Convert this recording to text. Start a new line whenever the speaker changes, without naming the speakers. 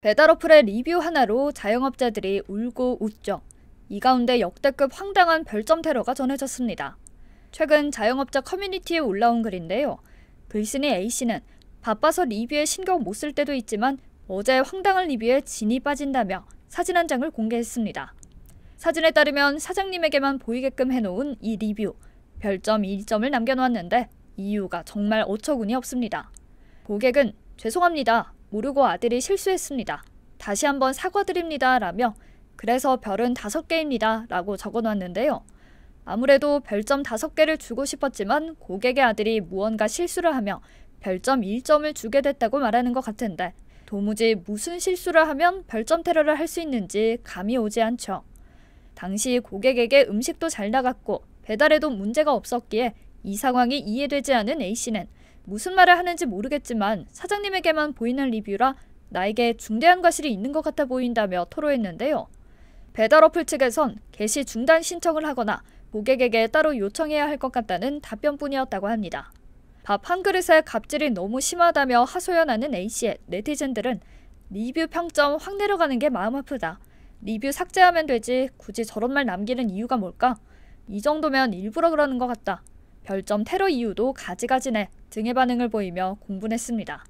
배달 어플의 리뷰 하나로 자영업자들이 울고 웃죠. 이 가운데 역대급 황당한 별점 테러가 전해졌습니다. 최근 자영업자 커뮤니티에 올라온 글인데요. 글쓴이 A씨는 바빠서 리뷰에 신경 못 쓸 때도 있지만 어제 황당한 리뷰에 진이 빠진다며 사진 한 장을 공개했습니다. 사진에 따르면 사장님에게만 보이게끔 해놓은 이 리뷰. 별점 1점을 남겨놓았는데 이유가 정말 어처구니 없습니다. 고객은 죄송합니다. 모르고 아들이 실수했습니다. 다시 한번 사과드립니다. 라며 그래서 별은 다섯 개입니다. 라고 적어놨는데요. 아무래도 별점 다섯 개를 주고 싶었지만 고객의 아들이 무언가 실수를 하며 별점 1점을 주게 됐다고 말하는 것 같은데 도무지 무슨 실수를 하면 별점 테러를 할 수 있는지 감이 오지 않죠. 당시 고객에게 음식도 잘 나갔고 배달에도 문제가 없었기에 이 상황이 이해되지 않은 A씨는 무슨 말을 하는지 모르겠지만 사장님에게만 보이는 리뷰라 나에게 중대한 과실이 있는 것 같아 보인다며 토로했는데요. 배달 어플 측에선 게시 중단 신청을 하거나 고객에게 따로 요청해야 할 것 같다는 답변뿐이었다고 합니다. 밥 한 그릇에 갑질이 너무 심하다며 하소연하는 A씨의 네티즌들은 리뷰 평점 확 내려가는 게 마음 아프다. 리뷰 삭제하면 되지 굳이 저런 말 남기는 이유가 뭘까? 이 정도면 일부러 그러는 것 같다. 별점 테러 이유도 가지가지네 등의 반응을 보이며 공분했습니다.